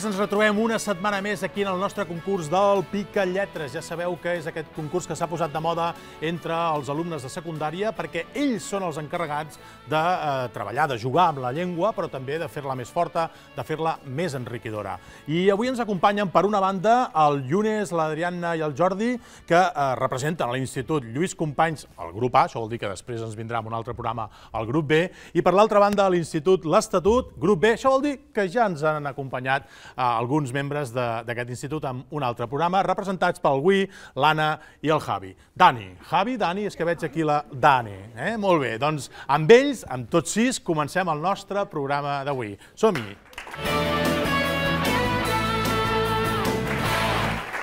amics, ens retrobem una setmana més aquí en el nostre concurs del Pica Lletres. Ja sabeu que és aquest concurs que s'ha posat de moda entre els alumnes de secundària perquè ells són els encarregats de eh, treballar, de jugar amb la llengua, però també de fer-la més forta, de fer-la més enriquidora. I avui ens acompanyen, per una banda, el Llunes, l'Adriana i el Jordi, que eh, representen l'Institut Lluís Companys, el grup A, això vol dir que després ens vindrà en un altre programa el grup B, i per l'altra banda, l'Institut L'Estatut, grup B, això vol dir que ja ens han acompanyat alguns membres d'aquest institut amb un altre programa, representats pel Gui, l'Anna i el Javi. Dani, Javi, Dani, és que veig aquí la Dani. Eh? Molt bé, doncs amb ells, amb tots sis, comencem el nostre programa d'avui. Som-hi! Som-hi!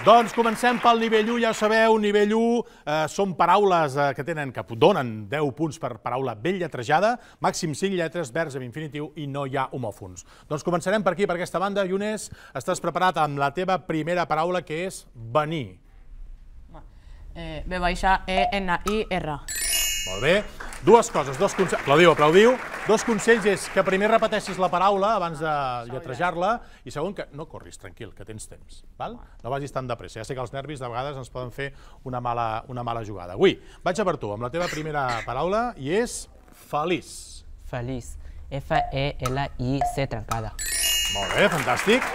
Doncs comencem pel nivell 1, ja ho sabeu, nivell 1 eh, són paraules eh, que tenen que donen 10 punts per paraula ben lletrejada, màxim 5 lletres, vers amb infinitiu i no hi ha homòfons. Doncs començarem per aquí, per aquesta banda. Ionés, estàs preparat amb la teva primera paraula, que és venir. Eh, B baixa E N I R. Molt bé. Dues coses, dos conceptes. Aplaudiu, aplaudiu. Dos consells és que primer repeteixis la paraula abans de lletrejar-la i segon que no corris, tranquil, que tens temps. Val? No vagis tan de pressa. Ja sé que els nervis de vegades ens poden fer una mala, una mala jugada. Avui vaig a per tu amb la teva primera paraula i és feliç. Feliç. F-E-L-I-C trencada. Molt bé, fantàstic.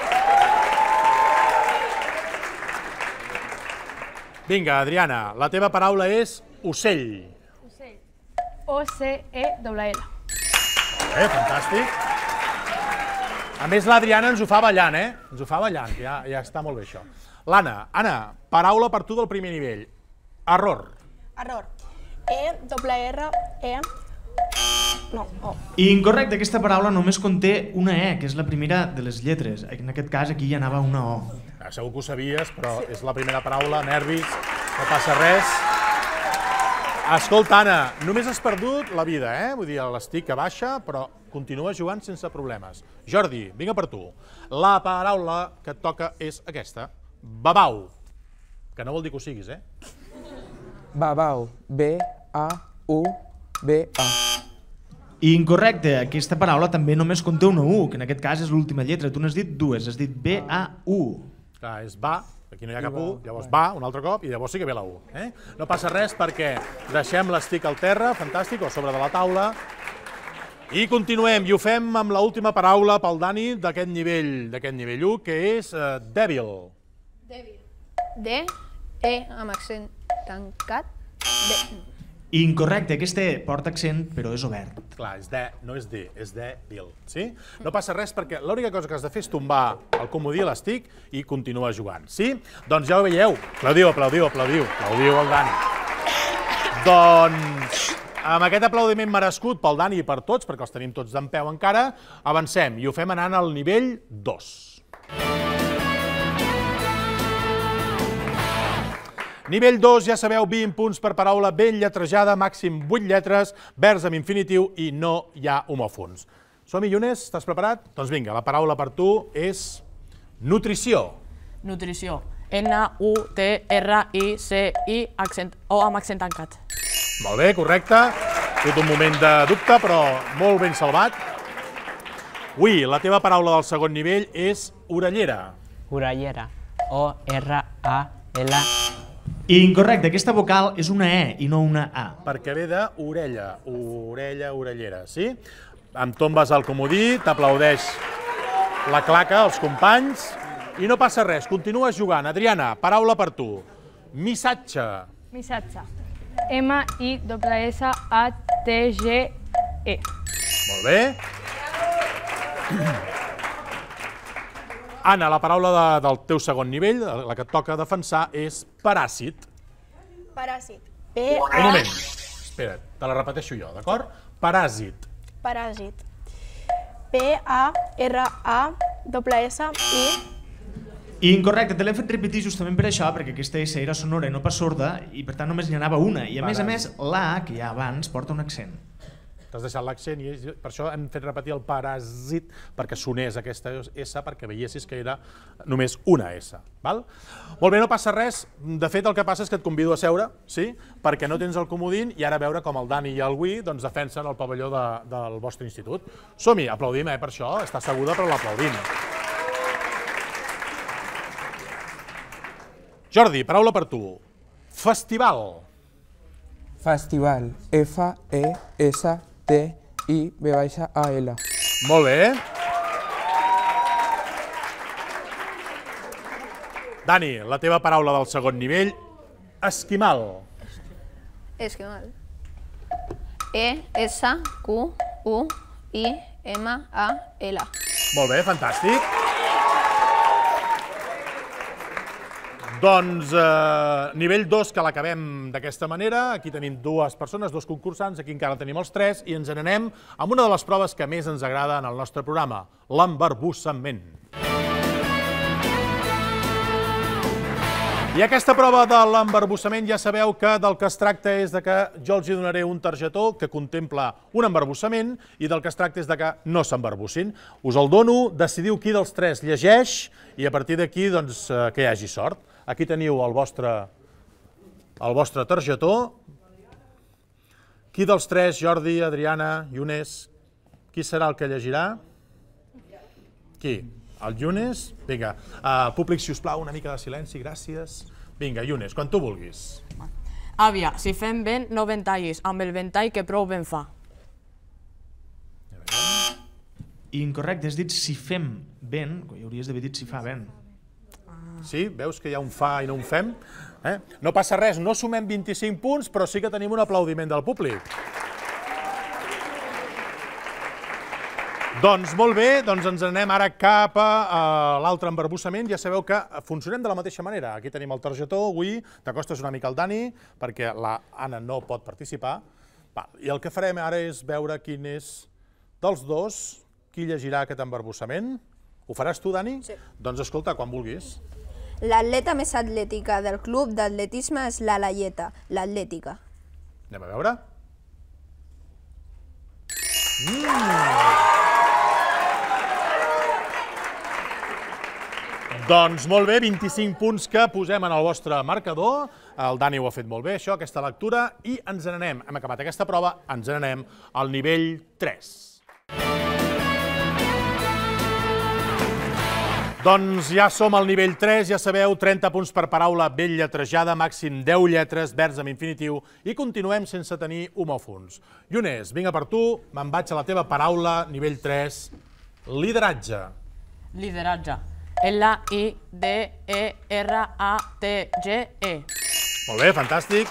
Vinga, Adriana, la teva paraula és ocell. Ocell. O-C-E-L. -L eh? Fantàstic. A més, l'Adriana ens ho fa ballant, eh? Ens ho fa ballant, ja, ja està molt bé, això. L'Anna, Anna, paraula per tu del primer nivell. Error. Error. E, doble R, E, no, oh. I incorrecte, aquesta paraula només conté una E, que és la primera de les lletres. En aquest cas, aquí hi anava una O. Ah, segur que ho sabies, però sí. és la primera paraula, nervis, no passa res. Escolta, Anna, només has perdut la vida, eh? Vull dir, l'estic que baixa, però continua jugant sense problemes. Jordi, vinga per tu. La paraula que et toca és aquesta. Babau. Que no vol dir que ho siguis, eh? Babau. B-A-U-B-A. Incorrecte. Aquesta paraula també només conté una U, que en aquest cas és l'última lletra. Tu n'has dit dues, has dit B-A-U. Clar, és ba, Aquí no hi ha cap 1, llavors va un altre cop i llavors sí que ve la 1. Eh? No passa res perquè deixem l'estic al terra, fantàstic, o sobre de la taula. I continuem, i ho fem amb l'última paraula pel Dani d'aquest nivell, d'aquest nivell 1, que és eh, dèbil. Dèbil. D, E amb accent tancat, D. Incorrecte, aquesta porta accent, però és obert. Clar, és de, no és de, és de Bill, sí? No passa res perquè l'única cosa que has de fer és tombar el comodí l'estic i continuar jugant, sí? Doncs ja ho veieu. Aplaudiu, aplaudiu, aplaudiu. Aplaudiu el Dani. doncs, amb aquest aplaudiment merescut pel Dani i per tots, perquè els tenim tots d'en peu encara, avancem i ho fem anant al nivell 2. Nivell 2, ja sabeu, 20 punts per paraula ben lletrejada, màxim 8 lletres, vers amb infinitiu i no hi ha homòfons. Som-hi, Llunes, estàs preparat? Doncs vinga, la paraula per tu és nutrició. Nutrició. N-U-T-R-I-C-I o amb accent tancat. Molt bé, correcte. Tot un moment de dubte, però molt ben salvat. Ui, la teva paraula del segon nivell és orellera. Orellera. O-R-A-L-L-E-R-A incorrecte, aquesta vocal és una E i no una A. Perquè ve de orella, orella, orellera, sí? Em tombes al comodí, t'aplaudeix la claca, els companys, i no passa res, continues jugant. Adriana, paraula per tu. Missatge. Missatge. M-I-S-S-A-T-G-E. Molt bé. Anna, la paraula de, del teu segon nivell, la que et toca defensar, és paràsit. Paràsit. P Un moment. Espera, te la repeteixo jo, d'acord? Paràsit. Paràsit. P-A-R-A-S-S-I... I incorrecte, te l'hem fet repetir justament per això, perquè aquesta S era sonora i no pas sorda, i per tant només n'hi anava una. I a més a més, la, que hi ha abans, porta un accent t'has deixat l'accent i per això hem fet repetir el paràsit perquè sonés aquesta S perquè veiessis que era només una S. Val? Molt bé, no passa res. De fet, el que passa és que et convido a seure, sí? perquè no tens el comodín i ara veure com el Dani i el Gui doncs, defensen el pavelló de, del vostre institut. Som-hi, aplaudim eh, per això, està asseguda però l'aplaudim. Jordi, paraula per tu. Festival. Festival. F-E-S-T-I-V-A-L. T, I, B baixa, A, L. Molt bé. Dani, la teva paraula del segon nivell, esquimal. Esquimal. E, S, Q, U, I, M, A, L. Molt bé, fantàstic. Doncs eh, nivell 2, que l'acabem d'aquesta manera. Aquí tenim dues persones, dos concursants, aquí encara tenim els tres, i ens n'anem amb una de les proves que més ens agrada en el nostre programa, l'embarbussament. I aquesta prova de l'embarbussament ja sabeu que del que es tracta és de que jo els donaré un targetó que contempla un embarbussament i del que es tracta és de que no s'embarbussin. Us el dono, decidiu qui dels tres llegeix i a partir d'aquí doncs, eh, que hi hagi sort. Aquí teniu el vostre, el vostre targetó. Qui dels tres, Jordi, Adriana, Younes, qui serà el que llegirà? Qui? El Younes? Vinga, uh, públic, si us plau, una mica de silenci, gràcies. Vinga, Younes, quan tu vulguis. Àvia, si fem vent, no ventallis, amb el ventall que prou ben fa. Incorrecte, has dit si fem vent, hauries d'haver dit si fa vent. Sí, veus que hi ha un fa i no un fem. Eh? No passa res, no sumem 25 punts, però sí que tenim un aplaudiment del públic. Doncs molt bé, doncs ens anem ara cap a, a l'altre embarbussament. Ja sabeu que funcionem de la mateixa manera. Aquí tenim el targetó, avui t'acostes una mica al Dani, perquè la Anna no pot participar. Va, I el que farem ara és veure quin és dels dos qui llegirà aquest embarbussament. Ho faràs tu, Dani? Sí. Doncs escolta, quan vulguis. L'atleta més atlètica del club d'atletisme és la Laieta, l'atlètica. Anem a veure. Mm. Doncs molt bé, 25 punts que posem en el vostre marcador. El Dani ho ha fet molt bé, això, aquesta lectura, i ens n'anem. Hem acabat aquesta prova, ens n'anem al nivell 3. Doncs ja som al nivell 3, ja sabeu, 30 punts per paraula ben lletrejada, màxim 10 lletres, vers amb infinitiu, i continuem sense tenir homòfons. Llunés, vinga per tu, me'n vaig a la teva paraula, nivell 3, lideratge. Lideratge. L-I-D-E-R-A-T-G-E. Molt bé, fantàstic.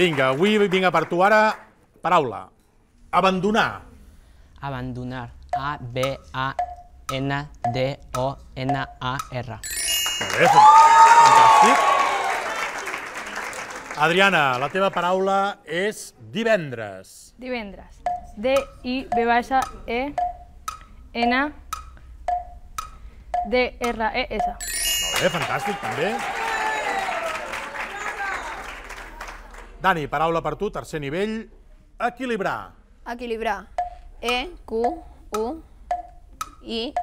Vinga, avui vinga per tu ara, paraula. Abandonar. Abandonar. A, B, A, N, D, O, N, A, R. Molt bé, fantàstic. Adriana, la teva paraula és divendres. Divendres. D-I-V-E-N-D-R-E-S. Molt bé, fantàstic, també. Dani, paraula per tu, tercer nivell, equilibrar. Equilibrar. e q u U, I,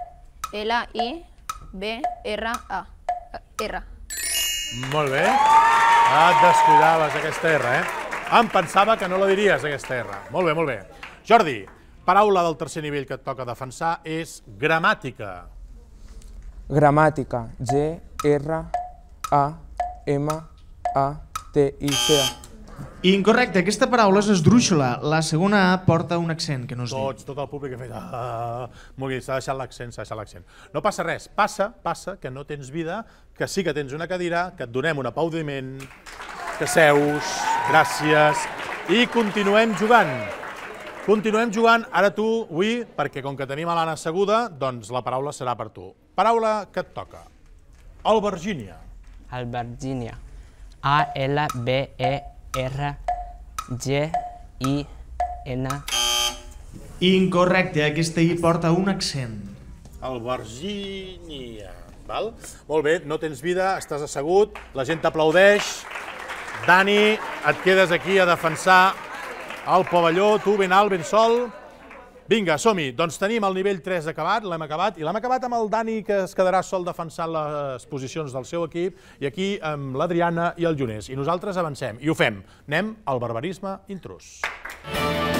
L, I, B, R, A. R. Molt bé. Et descuidaves, aquesta R, eh? Em pensava que no la diries, aquesta R. Molt bé, molt bé. Jordi, paraula del tercer nivell que et toca defensar és gramàtica. Gramàtica. G, R, A, M, A, T, I, C, A. Incorrecte, aquesta paraula és esdrúixola. La segona A porta un accent que no es Tots, diu. tot el públic ha fet... Ah, molt bé, s'ha deixat l'accent, s'ha deixat l'accent. No passa res, passa, passa, que no tens vida, que sí que tens una cadira, que et donem un aplaudiment, que seus, gràcies, i continuem jugant. Continuem jugant, ara tu, avui, perquè com que tenim l'Anna asseguda, doncs la paraula serà per tu. Paraula que et toca. Albergínia. Albergínia. A-L-B-E R, G, I, N... Incorrecte, aquesta I porta un accent. Virginia, val? Molt bé, no tens vida, estàs assegut, la gent t'aplaudeix. Dani, et quedes aquí a defensar el pavelló, tu ben alt, ben sol. Vinga, som-hi. Doncs tenim el nivell 3 acabat, l'hem acabat, i l'hem acabat amb el Dani, que es quedarà sol defensant les posicions del seu equip, i aquí amb l'Adriana i el Llunes. I nosaltres avancem, i ho fem. Anem al barbarisme intrus. Música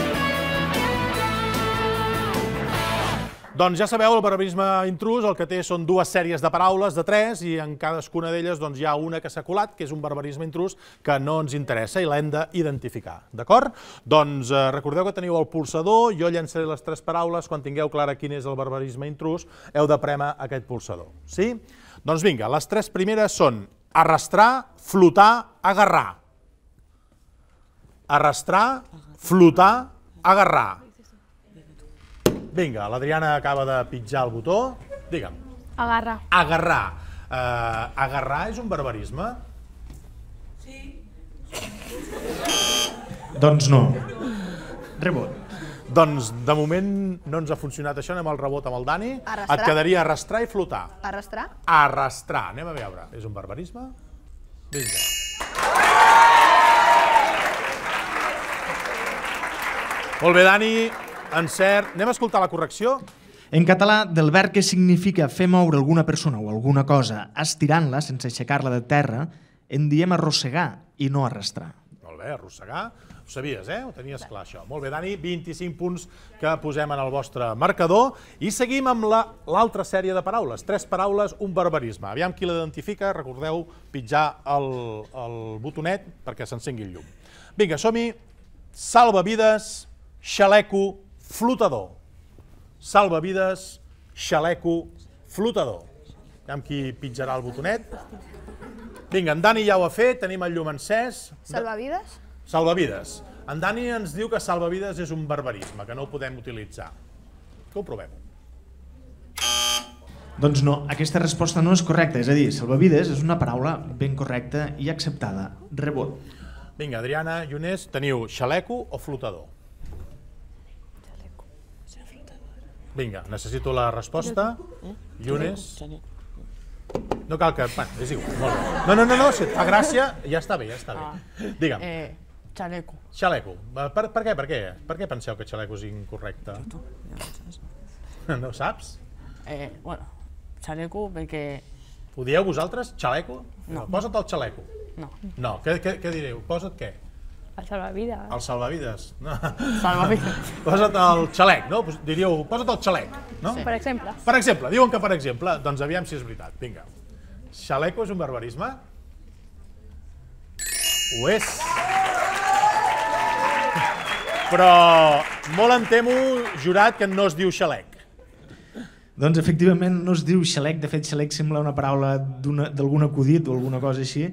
Doncs ja sabeu, el barbarisme intrus el que té són dues sèries de paraules, de tres, i en cadascuna d'elles doncs, hi ha una que s'ha colat, que és un barbarisme intrus que no ens interessa i l'hem d'identificar, d'acord? Doncs eh, recordeu que teniu el pulsador, jo llançaré les tres paraules, quan tingueu clara quin és el barbarisme intrus, heu de prema aquest pulsador, sí? Doncs vinga, les tres primeres són arrastrar, flotar, agarrar. Arrastrar, flotar, agarrar. Vinga, l'Adriana acaba de pitjar el botó. Digue'm. Agarra. Agarrar. Uh, agarrar és un barbarisme? Sí. Doncs no. Rebot. Doncs de moment no ens ha funcionat això, anem al rebot amb el Dani. Arrastrar. Et quedaria arrastrar i flotar. Arrastrar? Arrastrar, anem a veure. És un barbarisme? Vinga. Molt bé, Dani. Encert. Anem a escoltar la correcció? En català, del verb que significa fer moure alguna persona o alguna cosa estirant-la sense aixecar-la de terra, en diem arrossegar i no arrastrar. Molt bé, arrossegar. Ho sabies, eh? Ho tenies clar, això. Molt bé, Dani, 25 punts que posem en el vostre marcador. I seguim amb l'altra la, sèrie de paraules. Tres paraules, un barbarisme. Aviam qui l'identifica. Recordeu pitjar el, el botonet perquè s'encengui el llum. Vinga, som-hi. Salva vides, xaleco, flotador. Salva vides, xaleco, flotador. Amb qui pitjarà el botonet. Vinga, en Dani ja ho ha fet, tenim el llum encès. Salva vides. En Dani ens diu que salva vides és un barbarisme, que no ho podem utilitzar. Que ho provem. Doncs no, aquesta resposta no és correcta. És a dir, salvavides és una paraula ben correcta i acceptada. Rebot. Vinga, Adriana, Ionés, teniu xaleco o flotador? Vinga, necessito la resposta. Llunes. Eh? No cal que... Bueno, és igual, molt bé. No, no, no, no, si et fa gràcia, ja està bé, ja està bé. Ah. Digue'm. Eh, xaleco. Xaleco. Per, per què, per què? Per què penseu que xaleco és incorrecte? No ho saps? Eh, bueno, xaleco perquè... Ho dieu vosaltres, xaleco? No. no. Posa't el xaleco. No. No, què, què, què direu? Posa't què? El salvavides. El salvavides. No. Salvavides. Posa't el xalec, no? Diríeu, posa't el xalec, no? Sí. Per exemple. Per exemple, diuen que per exemple. Doncs aviam si és veritat. Vinga. Xaleco és un barbarisme? Ho és. Però molt em temo, jurat, que no es diu xalec. Doncs efectivament no es diu xalec, de fet xalec sembla una paraula d'algun acudit o alguna cosa així,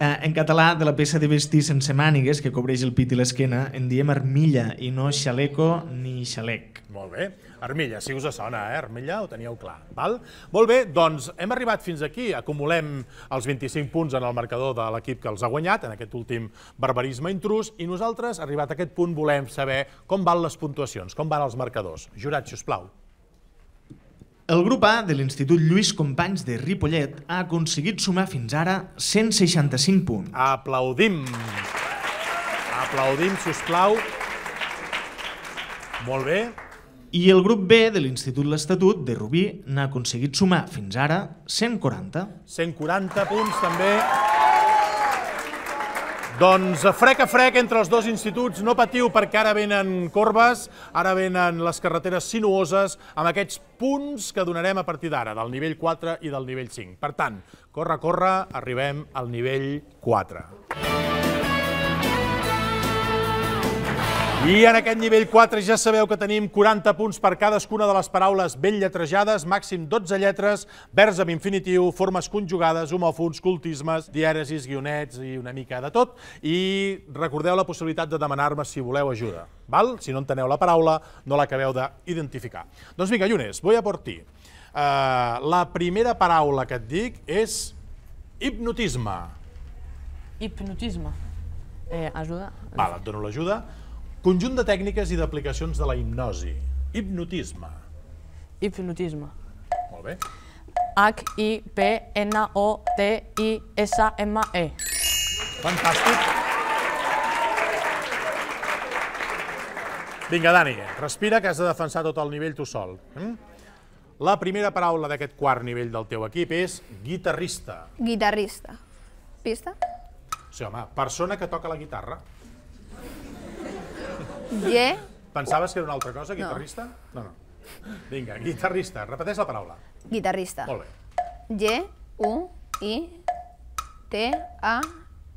Eh, en català, de la peça de vestir sense mànigues, que cobreix el pit i l'esquena, en diem armilla i no xaleco ni xalec. Molt bé. Armilla, si us sona, eh? Armilla, ho teníeu clar. Val? Molt bé, doncs hem arribat fins aquí. Acumulem els 25 punts en el marcador de l'equip que els ha guanyat, en aquest últim barbarisme intrus, i nosaltres, arribat a aquest punt, volem saber com van les puntuacions, com van els marcadors. Jurat, si us plau. El grup A de l'Institut Lluís Companys de Ripollet ha aconseguit sumar fins ara 165 punts. Aplaudim! Aplaudim, si us plau. Molt bé. I el grup B de l'Institut L'Estatut de Rubí n'ha aconseguit sumar fins ara 140. 140 punts també. Doncs eh, frec a frec entre els dos instituts, no patiu perquè ara venen corbes, ara venen les carreteres sinuoses, amb aquests punts que donarem a partir d'ara, del nivell 4 i del nivell 5. Per tant, corre, corre, arribem al nivell 4. I en aquest nivell 4 ja sabeu que tenim 40 punts per cadascuna de les paraules ben lletrejades, màxim 12 lletres, vers amb infinitiu, formes conjugades, homòfons, cultismes, diàresis, guionets i una mica de tot. I recordeu la possibilitat de demanar-me si voleu ajuda. Val? Si no enteneu la paraula, no l'acabeu d'identificar. Doncs vinga, Llunes, voy a por ti. Uh, eh, la primera paraula que et dic és hipnotisme. Hipnotisme. Eh, ajuda. Val, et dono l'ajuda. Conjunt de tècniques i d'aplicacions de la hipnosi. Hipnotisme. Hipnotisme. Molt bé. H-I-P-N-O-T-I-S-M-E. Fantàstic. Vinga, Dani, respira, que has de defensar tot el nivell tu sol. Hm? La primera paraula d'aquest quart nivell del teu equip és guitarrista. Guitarrista. Pista? Sí, home, persona que toca la guitarra. Ye. Pensaves que era una altra cosa, guitarrista? No, no. no. Vinga, guitarrista. Repeteix la paraula. Guitarrista. Molt bé. Ye, U, I, T, A,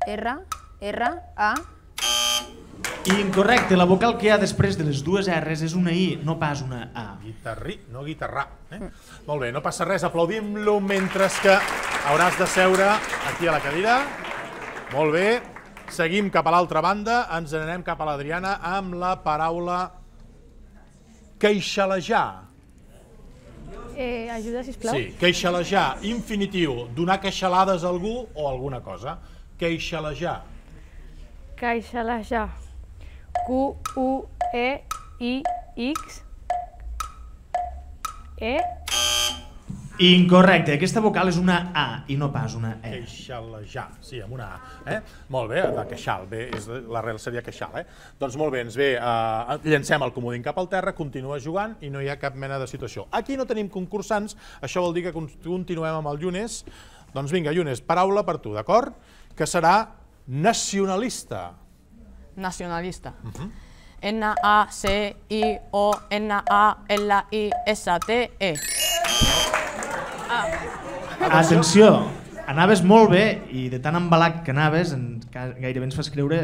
R, R, A, incorrecte, la vocal que hi ha després de les dues R's és una I, no pas una A. Guitarri, no guitarrà. Eh? Mm. Molt bé, no passa res, aplaudim-lo mentre que hauràs de seure aquí a la cadira. Molt bé, Seguim cap a l'altra banda, ens anem cap a l'Adriana amb la paraula queixalejar. Eh, ajuda, sisplau. Sí, queixalejar, infinitiu, donar queixalades a algú o alguna cosa. Queixalejar. Queixalejar. Q-U-E-I-X E Incorrecte, aquesta vocal és una A i no pas una E. Queixalejar, sí, amb una A. Eh? Molt bé, de queixal, bé, és, la real seria queixal. Eh? Doncs molt bé, ens ve, eh, llancem el comodín cap al terra, continua jugant i no hi ha cap mena de situació. Aquí no tenim concursants, això vol dir que continuem amb el Llunes. Doncs vinga, Llunes, paraula per tu, d'acord? Que serà nacionalista. Nacionalista. Uh mhm. -huh. N-A-C-I-O-N-A-L-I-S-T-E. Atenció, anaves molt bé i de tan embalat que anaves en, gairebé ens fas creure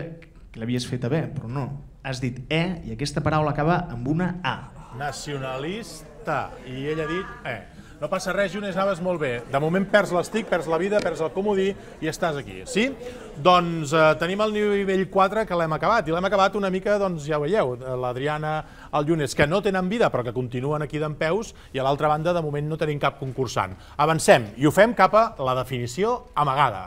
que l'havies feta bé, però no. Has dit E i aquesta paraula acaba amb una A. Nacionalista. I ell ha dit E. No passa res, Junés, anaves molt bé. De moment perds l'estic, perds la vida, perds el comodí i estàs aquí. Sí? Doncs eh, tenim el nivell 4 que l'hem acabat, i l'hem acabat una mica, doncs ja ho veieu, eh, l'Adriana, el Llunes, que no tenen vida però que continuen aquí d'en peus, i a l'altra banda de moment no tenim cap concursant. Avancem i ho fem cap a la definició amagada.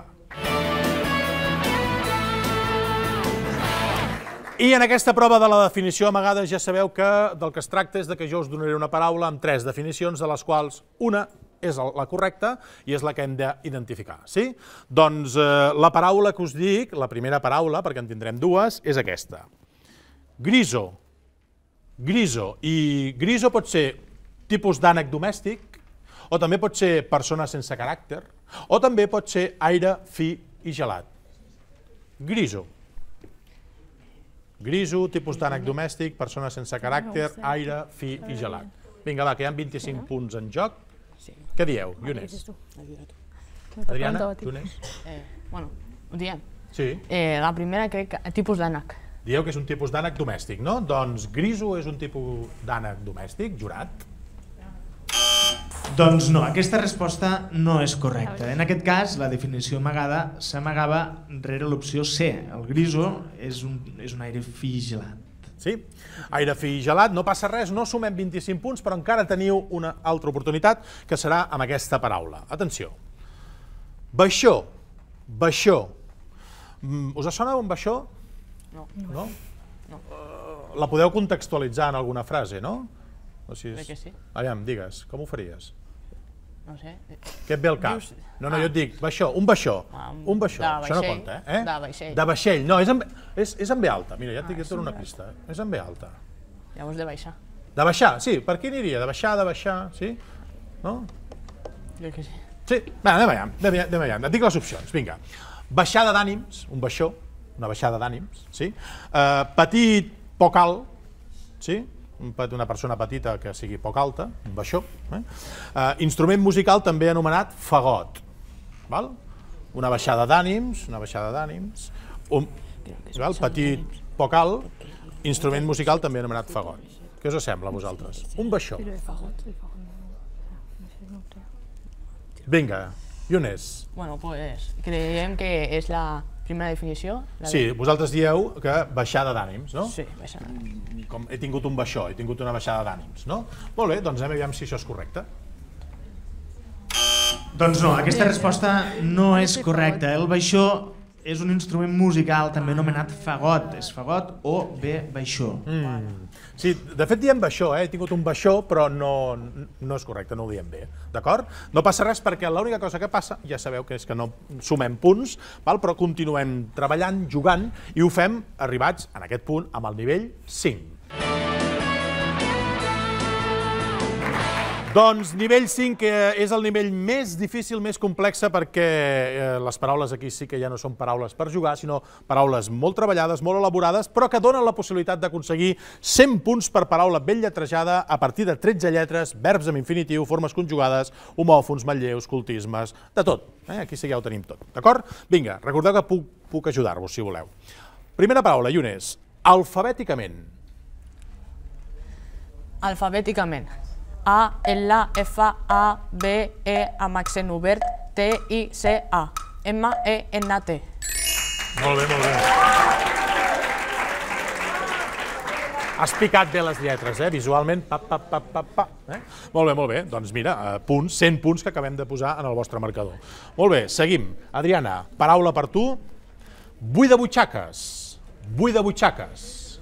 I en aquesta prova de la definició amagada ja sabeu que del que es tracta és de que jo us donaré una paraula amb tres definicions, de les quals una és la correcta i és la que hem d'identificar, sí? Doncs eh, la paraula que us dic, la primera paraula, perquè en tindrem dues, és aquesta. Griso. Griso. I griso pot ser tipus d'ànec domèstic, o també pot ser persona sense caràcter, o també pot ser aire fi i gelat. Griso. Griso, tipus d'ànec domèstic, persona sense caràcter, aire fi i gelat. Vinga, va, que hi ha 25 punts en joc. Què dieu, Llunes? Adriana, Llunes? Eh, bueno, ho diem. Sí. Eh, la primera crec que tipus d'ànec. Dieu que és un tipus d'ànec domèstic, no? Doncs griso és un tipus d'ànec domèstic, jurat. Doncs no, aquesta resposta no és correcta. En aquest cas, la definició amagada s'amagava rere l'opció C. El griso és un, és un aire vigilant. Sí? Aire fi gelat, no passa res, no sumem 25 punts, però encara teniu una altra oportunitat, que serà amb aquesta paraula. Atenció. Baixó. Baixó. Us mm, us sona un baixó? No. No? no. Uh, la podeu contextualitzar en alguna frase, no? O sigui, Crec que sí. Aviam, digues, com ho faries? No sé. Eh, Què et ve al cap? Dius... No, no, ah. jo et dic, baixó, un baixó, un baixó, de això vaixell, no compta, eh? De vaixell. De vaixell, no, és en, és, és en ve alta, mira, ja et ah, dic, et dono una pista, eh? és en ve alta. Llavors de baixar. De baixar, sí, per aquí aniria? De baixar, de baixar, sí? No? Jo que sí. Sí, va, anem allà, anem allà, et dic les opcions, vinga. Baixada d'ànims, un baixó, una baixada d'ànims, sí? Uh, petit, poc alt, sí? una persona petita que sigui poc alta, un baixó. Eh? Uh, instrument musical també anomenat fagot. Val? Una baixada d'ànims, una baixada d'ànims, un val? petit, poc alt, instrument musical també anomenat fagot. Què us sembla a vosaltres? Un baixó. Vinga, i on és? Bueno, pues creiem que és la Primera definició. La sí, de... vosaltres dieu que baixada d'ànims, no? Sí, baixada d'ànims. Mm, mm, com he tingut un baixó, he tingut una baixada d'ànims, no? Molt bé, doncs anem a veure si això és correcte. Doncs no, aquesta resposta no és correcta. El baixó és un instrument musical també anomenat fagot, és fagot o bé baixó. Mm. Sí, de fet diem baixó, eh? he tingut un baixó, però no, no és correcte, no ho diem bé, d'acord? No passa res perquè l'única cosa que passa, ja sabeu que és que no sumem punts, val? però continuem treballant, jugant, i ho fem arribats en aquest punt amb el nivell 5. Doncs nivell 5 és el nivell més difícil, més complex, perquè eh, les paraules aquí sí que ja no són paraules per jugar, sinó paraules molt treballades, molt elaborades, però que donen la possibilitat d'aconseguir 100 punts per paraula ben lletrejada a partir de 13 lletres, verbs amb infinitiu, formes conjugades, homòfons, matlleus, cultismes, de tot. Eh? Aquí sí que ja ho tenim tot, d'acord? Vinga, recordeu que puc, puc ajudar-vos, si voleu. Primera paraula, Llunes, alfabèticament. Alfabèticament. A, L, F, A, B, E amb accent obert, T, I, C, A. M, E, N, T. Molt bé, molt bé. Has picat bé les lletres, eh? Visualment, pa, pa, pa, pa, pa. Eh? Molt bé, molt bé. Doncs mira, eh, punts, 100 punts que acabem de posar en el vostre marcador. Molt bé, seguim. Adriana, paraula per tu. Buida butxaques. Buida butxaques.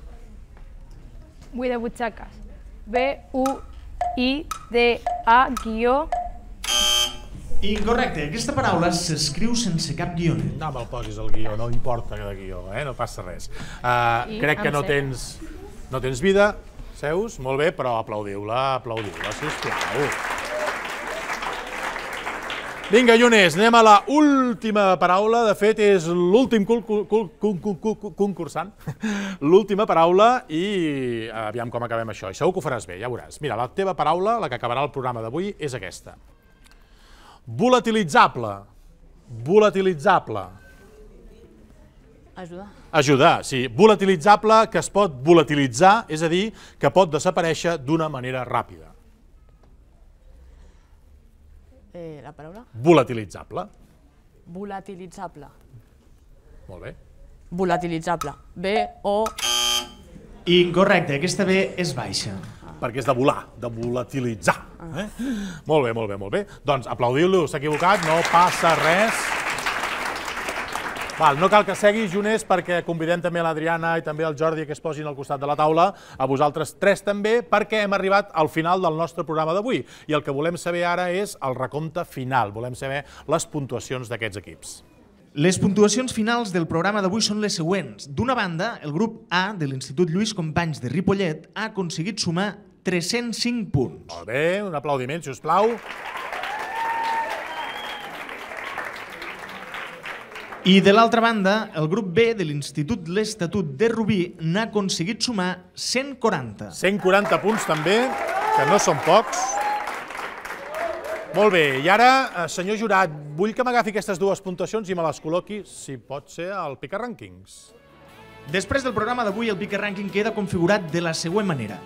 Buida butxaques. B-U i de A guió Incorrecte. Aquesta paraula s'escriu sense cap guió. No me'l posis el guió, no importa que de guió, eh? no passa res. Uh, crec que no tens, no tens vida, Seus, molt bé, però aplaudiu-la, aplaudiu-la, sisplau. Vinga, Llunes, anem a la última paraula. De fet, és l'últim concursant. L'última paraula i aviam com acabem això. I segur que ho faràs bé, ja ho veuràs. Mira, la teva paraula, la que acabarà el programa d'avui, és aquesta. Volatilitzable. Volatilitzable. Ajudar. Ajudar, sí. Volatilitzable, que es pot volatilitzar, és a dir, que pot desaparèixer d'una manera ràpida eh, la paraula? Volatilitzable. Volatilitzable. Molt bé. Volatilitzable. B, O... Incorrecte, aquesta B és baixa. Ah. Perquè és de volar, de volatilitzar. Ah. Eh? Molt bé, molt bé, molt bé. Doncs aplaudiu-lo, s'ha equivocat, no passa res. Val, no cal que seguis, Junés, perquè convidem també l'Adriana i també el Jordi que es posin al costat de la taula, a vosaltres tres també, perquè hem arribat al final del nostre programa d'avui. I el que volem saber ara és el recompte final. Volem saber les puntuacions d'aquests equips. Les puntuacions finals del programa d'avui són les següents. D'una banda, el grup A de l'Institut Lluís Companys de Ripollet ha aconseguit sumar 305 punts. Molt bé, un aplaudiment, si us plau. I de l'altra banda, el grup B de l'Institut L'Estatut de Rubí n'ha aconseguit sumar 140. 140 punts també, que no són pocs. Molt bé, i ara, eh, senyor jurat, vull que m'agafi aquestes dues puntuacions i me les col·loqui, si pot ser, al Pica Rankings. Després del programa d'avui, el Pica Ranking queda configurat de la següent manera.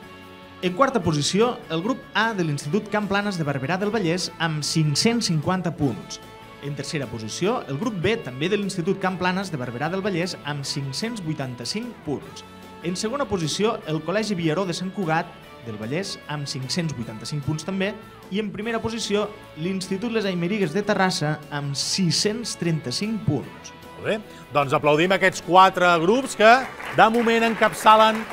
En quarta posició, el grup A de l'Institut Can Planes de Barberà del Vallès amb 550 punts. En tercera posició, el grup B, també de l'Institut Camp Planes de Barberà del Vallès, amb 585 punts. En segona posició, el Col·legi Viaró de Sant Cugat del Vallès, amb 585 punts també. I en primera posició, l'Institut Les Aimerigues de Terrassa, amb 635 punts. Molt bé, doncs aplaudim aquests quatre grups que de moment encapçalen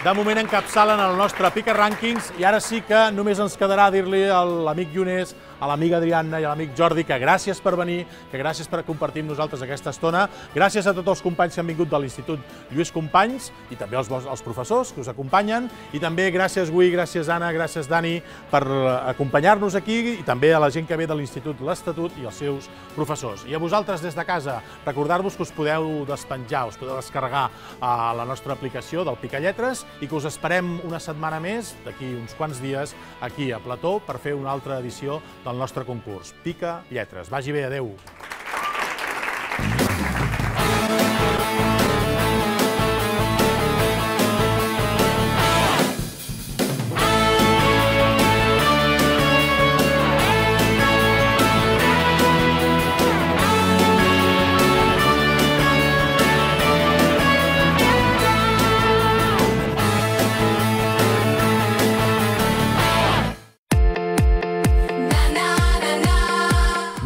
de moment encapçalen el nostre Pica Rànquings i ara sí que només ens quedarà dir-li a l'amic Llunés a l'amiga Adriana i a l'amic Jordi, que gràcies per venir, que gràcies per compartir amb nosaltres aquesta estona, gràcies a tots els companys que han vingut de l'Institut Lluís Companys i també als, professors que us acompanyen, i també gràcies Gui, gràcies Anna, gràcies Dani per eh, acompanyar-nos aquí i també a la gent que ve de l'Institut L'Estatut i els seus professors. I a vosaltres des de casa, recordar-vos que us podeu despenjar, us podeu descarregar a eh, la nostra aplicació del Pica Lletres i que us esperem una setmana més, d'aquí uns quants dies, aquí a Plató, per fer una altra edició del del nostre concurs. Pica lletres. Vagi bé, adeu.